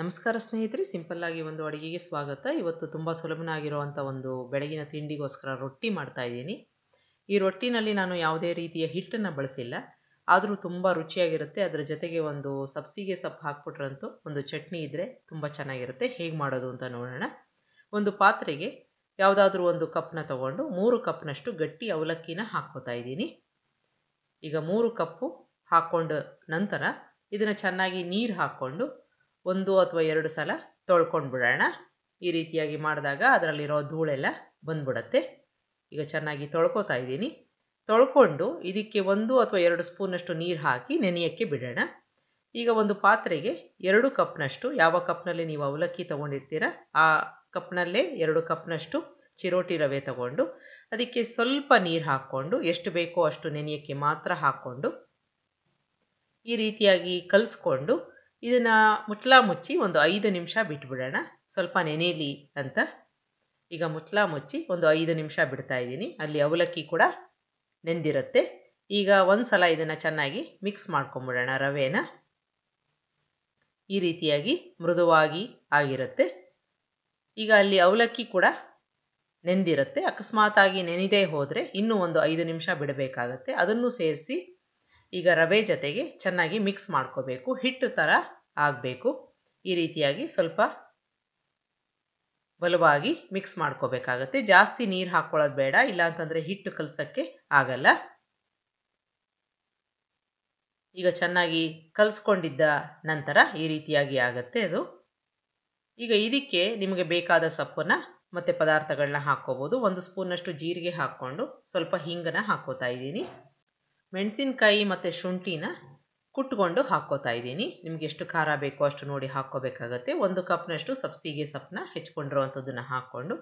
ನಮಸ್ಕಾರ ಸ್ನೇಹಿತರೆ ಸಿಂಪಲ್ಲಾಗಿ ಒಂದು ಅಡುಗೆಗೆ ಸ್ವಾಗತ ಇವತ್ತು ತುಂಬ ಸುಲಭನಾಗಿರುವಂಥ ಒಂದು ಬೆಳಗಿನ ತಿಂಡಿಗೋಸ್ಕರ ರೊಟ್ಟಿ ಮಾಡ್ತಾ ಇದ್ದೀನಿ ಈ ರೊಟ್ಟಿನಲ್ಲಿ ನಾನು ಯಾವುದೇ ರೀತಿಯ ಹಿಟ್ಟನ್ನು ಬಳಸಿಲ್ಲ ಆದರೂ ತುಂಬ ರುಚಿಯಾಗಿರುತ್ತೆ ಅದರ ಜೊತೆಗೆ ಒಂದು ಸಬ್ಸಿಗೆ ಸೊಪ್ಪು ಹಾಕ್ಬಿಟ್ರಂತೂ ಒಂದು ಚಟ್ನಿ ಇದ್ದರೆ ತುಂಬ ಚೆನ್ನಾಗಿರುತ್ತೆ ಹೇಗೆ ಮಾಡೋದು ಅಂತ ನೋಡೋಣ ಒಂದು ಪಾತ್ರೆಗೆ ಯಾವುದಾದ್ರೂ ಒಂದು ಕಪ್ನ ತಗೊಂಡು ಮೂರು ಕಪ್ನಷ್ಟು ಗಟ್ಟಿ ಅವಲಕ್ಕಿನ ಹಾಕ್ಕೋತಾ ಇದ್ದೀನಿ ಈಗ ಮೂರು ಕಪ್ಪು ಹಾಕ್ಕೊಂಡ ನಂತರ ಇದನ್ನು ಚೆನ್ನಾಗಿ ನೀರು ಹಾಕ್ಕೊಂಡು ಒಂದು ಅಥವಾ ಎರಡು ಸಲ ತೊಳ್ಕೊಂಡು ಬಿಡೋಣ ಈ ರೀತಿಯಾಗಿ ಮಾಡಿದಾಗ ಅದರಲ್ಲಿರೋ ಧೂಳೆಲ್ಲ ಬಂದ್ಬಿಡತ್ತೆ ಈಗ ಚೆನ್ನಾಗಿ ತೊಳ್ಕೊತಾ ಇದ್ದೀನಿ ತೊಳ್ಕೊಂಡು ಇದಕ್ಕೆ ಒಂದು ಅಥವಾ ಎರಡು ಸ್ಪೂನಷ್ಟು ನೀರು ಹಾಕಿ ನೆನೆಯೋಕ್ಕೆ ಬಿಡೋಣ ಈಗ ಒಂದು ಪಾತ್ರೆಗೆ ಎರಡು ಕಪ್ನಷ್ಟು ಯಾವ ಕಪ್ನಲ್ಲಿ ನೀವು ಅವಲಕ್ಕಿ ತೊಗೊಂಡಿರ್ತೀರ ಆ ಕಪ್ನಲ್ಲೇ ಎರಡು ಕಪ್ನಷ್ಟು ಚಿರೋಟಿ ರವೆ ತಗೊಂಡು ಅದಕ್ಕೆ ಸ್ವಲ್ಪ ನೀರು ಹಾಕ್ಕೊಂಡು ಎಷ್ಟು ಬೇಕೋ ಅಷ್ಟು ನೆನೆಯೋಕ್ಕೆ ಮಾತ್ರ ಹಾಕ್ಕೊಂಡು ಈ ರೀತಿಯಾಗಿ ಕಲಿಸ್ಕೊಂಡು ಇದನ್ನು ಮುಚ್ಚಲ ಮುಚ್ಚಿ ಒಂದು ಐದು ನಿಮಿಷ ಬಿಟ್ಬಿಡೋಣ ಸ್ವಲ್ಪ ನೆನೆಯಲಿ ಅಂತ ಈಗ ಮುಚ್ಚಲ ಮುಚ್ಚಿ ಒಂದು ಐದು ನಿಮಿಷ ಬಿಡ್ತಾ ಇದ್ದೀನಿ ಅಲ್ಲಿ ಅವಲಕ್ಕಿ ಕೂಡ ನೆಂದಿರುತ್ತೆ ಈಗ ಒಂದು ಸಲ ಇದನ್ನು ಚೆನ್ನಾಗಿ ಮಿಕ್ಸ್ ಮಾಡ್ಕೊಂಬಿಡೋಣ ರವೆನ ಈ ರೀತಿಯಾಗಿ ಮೃದುವಾಗಿ ಆಗಿರುತ್ತೆ ಈಗ ಅಲ್ಲಿ ಅವಲಕ್ಕಿ ಕೂಡ ನೆಂದಿರುತ್ತೆ ಆಗಿ ನೆನೆದೇ ಹೋದರೆ ಇನ್ನೂ ಒಂದು ಐದು ನಿಮಿಷ ಬಿಡಬೇಕಾಗತ್ತೆ ಅದನ್ನು ಸೇರಿಸಿ ಈಗ ರವೆ ಜೊತೆಗೆ ಚೆನ್ನಾಗಿ ಮಿಕ್ಸ್ ಮಾಡ್ಕೋಬೇಕು ಹಿಟ್ಟು ಥರ ಆಗಬೇಕು ಈ ರೀತಿಯಾಗಿ ಸ್ವಲ್ಪ ಬಲವಾಗಿ ಮಿಕ್ಸ್ ಮಾಡ್ಕೋಬೇಕಾಗತ್ತೆ ಜಾಸ್ತಿ ನೀರು ಹಾಕ್ಕೊಳ್ಳೋದು ಬೇಡ ಇಲ್ಲಾಂತಂದರೆ ಹಿಟ್ಟು ಕಲಸೋಕ್ಕೆ ಆಗಲ್ಲ ಈಗ ಚೆನ್ನಾಗಿ ಕಲಿಸ್ಕೊಂಡಿದ್ದ ನಂತರ ಈ ರೀತಿಯಾಗಿ ಆಗುತ್ತೆ ಅದು ಈಗ ಇದಕ್ಕೆ ನಿಮಗೆ ಬೇಕಾದ ಸೊಪ್ಪನ್ನು ಮತ್ತು ಪದಾರ್ಥಗಳನ್ನ ಹಾಕ್ಕೋಬೋದು ಒಂದು ಸ್ಪೂನಷ್ಟು ಜೀರಿಗೆ ಹಾಕ್ಕೊಂಡು ಸ್ವಲ್ಪ ಹಿಂಗನ್ನು ಹಾಕೋತಾ ಇದ್ದೀನಿ ಮೆಣಸಿನಕಾಯಿ ಮತ್ತು ಶುಂಠಿನ ಕುಟ್ಕೊಂಡು ಹಾಕ್ಕೋತಾ ಇದ್ದೀನಿ ನಿಮ್ಗೆ ಎಷ್ಟು ಖಾರ ಬೇಕೋ ಅಷ್ಟು ನೋಡಿ ಹಾಕ್ಕೋಬೇಕಾಗತ್ತೆ ಒಂದು ಕಪ್ನಷ್ಟು ಸಬ್ಸಿಗೆ ಸೊಪ್ಪನ್ನ ಹೆಚ್ಕೊಂಡಿರೋವಂಥದ್ದನ್ನು ಹಾಕ್ಕೊಂಡು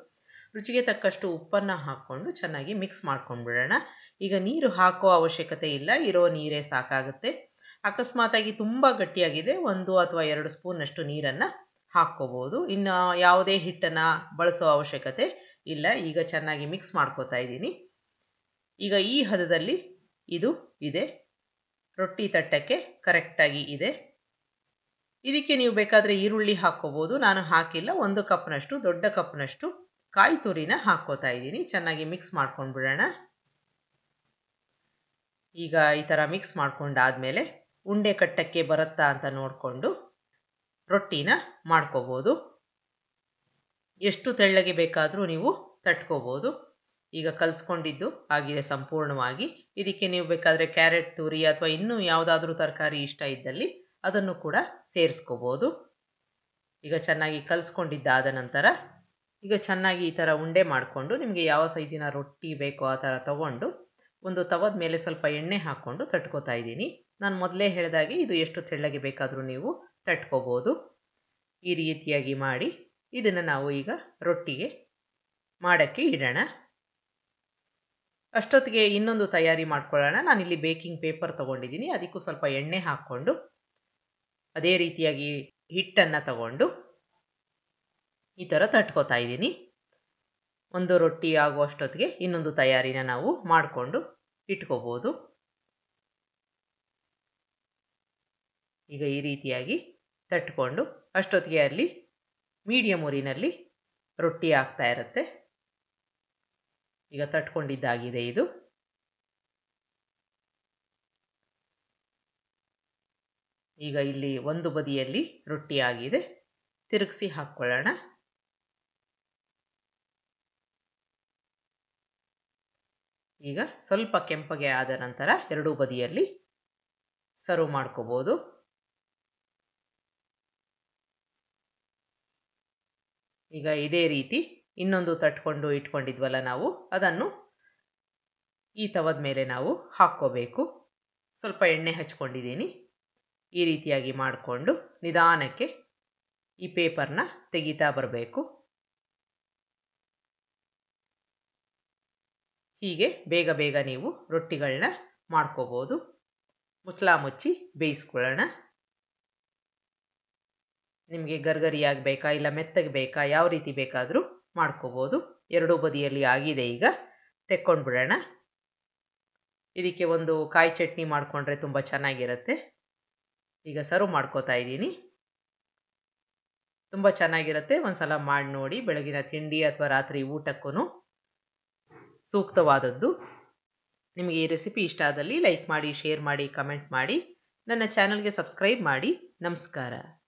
ರುಚಿಗೆ ತಕ್ಕಷ್ಟು ಉಪ್ಪನ್ನು ಹಾಕ್ಕೊಂಡು ಚೆನ್ನಾಗಿ ಮಿಕ್ಸ್ ಮಾಡ್ಕೊಂಡ್ಬಿಡೋಣ ಈಗ ನೀರು ಹಾಕೋ ಅವಶ್ಯಕತೆ ಇಲ್ಲ ಇರೋ ನೀರೇ ಸಾಕಾಗುತ್ತೆ ಅಕಸ್ಮಾತಾಗಿ ತುಂಬ ಗಟ್ಟಿಯಾಗಿದೆ ಒಂದು ಅಥವಾ ಎರಡು ಸ್ಪೂನಷ್ಟು ನೀರನ್ನು ಹಾಕ್ಕೋಬೋದು ಇನ್ನು ಯಾವುದೇ ಹಿಟ್ಟನ್ನು ಬಳಸೋ ಅವಶ್ಯಕತೆ ಇಲ್ಲ ಈಗ ಚೆನ್ನಾಗಿ ಮಿಕ್ಸ್ ಮಾಡ್ಕೋತಾ ಇದ್ದೀನಿ ಈಗ ಈ ಹದದಲ್ಲಿ ಇದು ಇದೆ ರೊಟ್ಟಿ ತಟ್ಟಕ್ಕೆ ಕರೆಕ್ಟಾಗಿ ಇದೆ ಇದಕ್ಕೆ ನೀವು ಬೇಕಾದರೆ ಈರುಳ್ಳಿ ಹಾಕ್ಕೋಬೋದು ನಾನು ಹಾಕಿಲ್ಲ ಒಂದು ಕಪ್ನಷ್ಟು ದೊಡ್ಡ ಕಪ್ನಷ್ಟು ಕಾಯಿ ತುರಿನ ಹಾಕ್ಕೋತಾ ಇದ್ದೀನಿ ಚೆನ್ನಾಗಿ ಮಿಕ್ಸ್ ಮಾಡ್ಕೊಂಡು ಬಿಡೋಣ ಈಗ ಈ ಥರ ಮಿಕ್ಸ್ ಮಾಡ್ಕೊಂಡಾದಮೇಲೆ ಉಂಡೆ ಕಟ್ಟಕ್ಕೆ ಬರುತ್ತಾ ಅಂತ ನೋಡಿಕೊಂಡು ರೊಟ್ಟಿನ ಮಾಡ್ಕೋಬೋದು ಎಷ್ಟು ತೆಳ್ಳಗೆ ಬೇಕಾದರೂ ನೀವು ತಟ್ಕೋಬೋದು ಈಗ ಕಲಿಸ್ಕೊಂಡಿದ್ದು ಆಗಿದೆ ಸಂಪೂರ್ಣವಾಗಿ ಇದಕ್ಕೆ ನೀವು ಬೇಕಾದರೆ ಕ್ಯಾರೆಟ್ ತುರಿ ಅಥವಾ ಇನ್ನೂ ಯಾವುದಾದ್ರೂ ತರಕಾರಿ ಇಷ್ಟ ಇದ್ದಲ್ಲಿ ಅದನ್ನು ಕೂಡ ಸೇರಿಸ್ಕೋಬೋದು ಈಗ ಚೆನ್ನಾಗಿ ಕಲಿಸ್ಕೊಂಡಿದ್ದಾದ ನಂತರ ಈಗ ಚೆನ್ನಾಗಿ ಈ ಥರ ಉಂಡೆ ಮಾಡಿಕೊಂಡು ನಿಮಗೆ ಯಾವ ಸೈಜಿನ ರೊಟ್ಟಿ ಬೇಕೋ ಆ ಥರ ತಗೊಂಡು ಒಂದು ತವದ ಮೇಲೆ ಸ್ವಲ್ಪ ಎಣ್ಣೆ ಹಾಕ್ಕೊಂಡು ತಟ್ಕೋತಾ ಇದ್ದೀನಿ ನಾನು ಮೊದಲೇ ಹೇಳಿದಾಗೆ ಇದು ಎಷ್ಟು ತೆಳ್ಳಗೆ ಬೇಕಾದರೂ ನೀವು ತಟ್ಕೋಬೋದು ಈ ರೀತಿಯಾಗಿ ಮಾಡಿ ಇದನ್ನು ನಾವು ಈಗ ರೊಟ್ಟಿಗೆ ಮಾಡೋಕ್ಕೆ ಇಡೋಣ ಅಷ್ಟೊತ್ತಿಗೆ ಇನ್ನೊಂದು ತಯಾರಿ ಮಾಡ್ಕೊಳ್ಳೋಣ ನಾನಿಲ್ಲಿ ಬೇಕಿಂಗ್ ಪೇಪರ್ ತೊಗೊಂಡಿದ್ದೀನಿ ಅದಕ್ಕೂ ಸ್ವಲ್ಪ ಎಣ್ಣೆ ಹಾಕ್ಕೊಂಡು ಅದೇ ರೀತಿಯಾಗಿ ಹಿಟ್ಟನ್ನು ತಗೊಂಡು ಈ ಥರ ತಟ್ಕೋತಾ ಇದ್ದೀನಿ ಒಂದು ರೊಟ್ಟಿ ಆಗುವಷ್ಟೊತ್ತಿಗೆ ಇನ್ನೊಂದು ತಯಾರಿನ ನಾವು ಮಾಡಿಕೊಂಡು ಇಟ್ಕೋಬೋದು ಈಗ ಈ ರೀತಿಯಾಗಿ ತಟ್ಕೊಂಡು ಅಷ್ಟೊತ್ತಿಗೆ ಅಲ್ಲಿ ಮೀಡಿಯಮ್ ಉರಿನಲ್ಲಿ ರೊಟ್ಟಿ ಆಗ್ತಾ ಇರುತ್ತೆ ಈಗ ತಟ್ಕೊಂಡಿದ್ದಾಗಿದೆ ಇದು ಈಗ ಇಲ್ಲಿ ಒಂದು ಬದಿಯಲ್ಲಿ ರೊಟ್ಟಿ ಆಗಿದೆ ತಿರುಗಿಸಿ ಹಾಕ್ಕೊಳ್ಳೋಣ ಈಗ ಸ್ವಲ್ಪ ಕೆಂಪಗೆ ಆದ ನಂತರ ಎರಡೂ ಬದಿಯಲ್ಲಿ ಸರ್ವ್ ಮಾಡ್ಕೋಬೋದು ಈಗ ಇದೇ ರೀತಿ ಇನ್ನೊಂದು ತಟ್ಕೊಂಡು ಇಟ್ಕೊಂಡಿದ್ವಲ್ಲ ನಾವು ಅದನ್ನು ಈ ತವದ ಮೇಲೆ ನಾವು ಹಾಕ್ಕೋಬೇಕು ಸ್ವಲ್ಪ ಎಣ್ಣೆ ಹಚ್ಕೊಂಡಿದ್ದೀನಿ ಈ ರೀತಿಯಾಗಿ ಮಾಡಿಕೊಂಡು ನಿಧಾನಕ್ಕೆ ಈ ಪೇಪರ್ನ ತೆಗೀತಾ ಬರಬೇಕು ಹೀಗೆ ಬೇಗ ಬೇಗ ನೀವು ರೊಟ್ಟಿಗಳನ್ನ ಮಾಡ್ಕೋಬೋದು ಮುಚ್ಚಲ ಮುಚ್ಚಿ ಬೇಯಿಸ್ಕೊಳ್ಳೋಣ ನಿಮಗೆ ಗರ್ಗರಿಯಾಗಿ ಬೇಕಾ ಇಲ್ಲ ಮೆತ್ತಗೆ ಬೇಕಾ ಯಾವ ರೀತಿ ಬೇಕಾದರೂ ಮಾಡ್ಕೋಬೋದು ಎರಡೂ ಬದಿಯಲ್ಲಿ ಆಗಿದೆ ಈಗ ತೆಕ್ಕೊಂಡು ಬಿಡೋಣ ಇದಕ್ಕೆ ಒಂದು ಕಾಯಿ ಚಟ್ನಿ ಮಾಡಿಕೊಂಡ್ರೆ ತುಂಬ ಚೆನ್ನಾಗಿರುತ್ತೆ ಈಗ ಸರ್ವ್ ಮಾಡ್ಕೋತಾ ಇದ್ದೀನಿ ತುಂಬ ಚೆನ್ನಾಗಿರುತ್ತೆ ಒಂದು ಸಲ ಮಾಡಿ ನೋಡಿ ಬೆಳಗಿನ ತಿಂಡಿ ಅಥವಾ ರಾತ್ರಿ ಊಟಕ್ಕೂ ಸೂಕ್ತವಾದದ್ದು ನಿಮಗೆ ಈ ರೆಸಿಪಿ ಇಷ್ಟ ಆದಲ್ಲಿ ಲೈಕ್ ಮಾಡಿ ಶೇರ್ ಮಾಡಿ ಕಮೆಂಟ್ ಮಾಡಿ ನನ್ನ ಚಾನಲ್ಗೆ ಸಬ್ಸ್ಕ್ರೈಬ್ ಮಾಡಿ ನಮಸ್ಕಾರ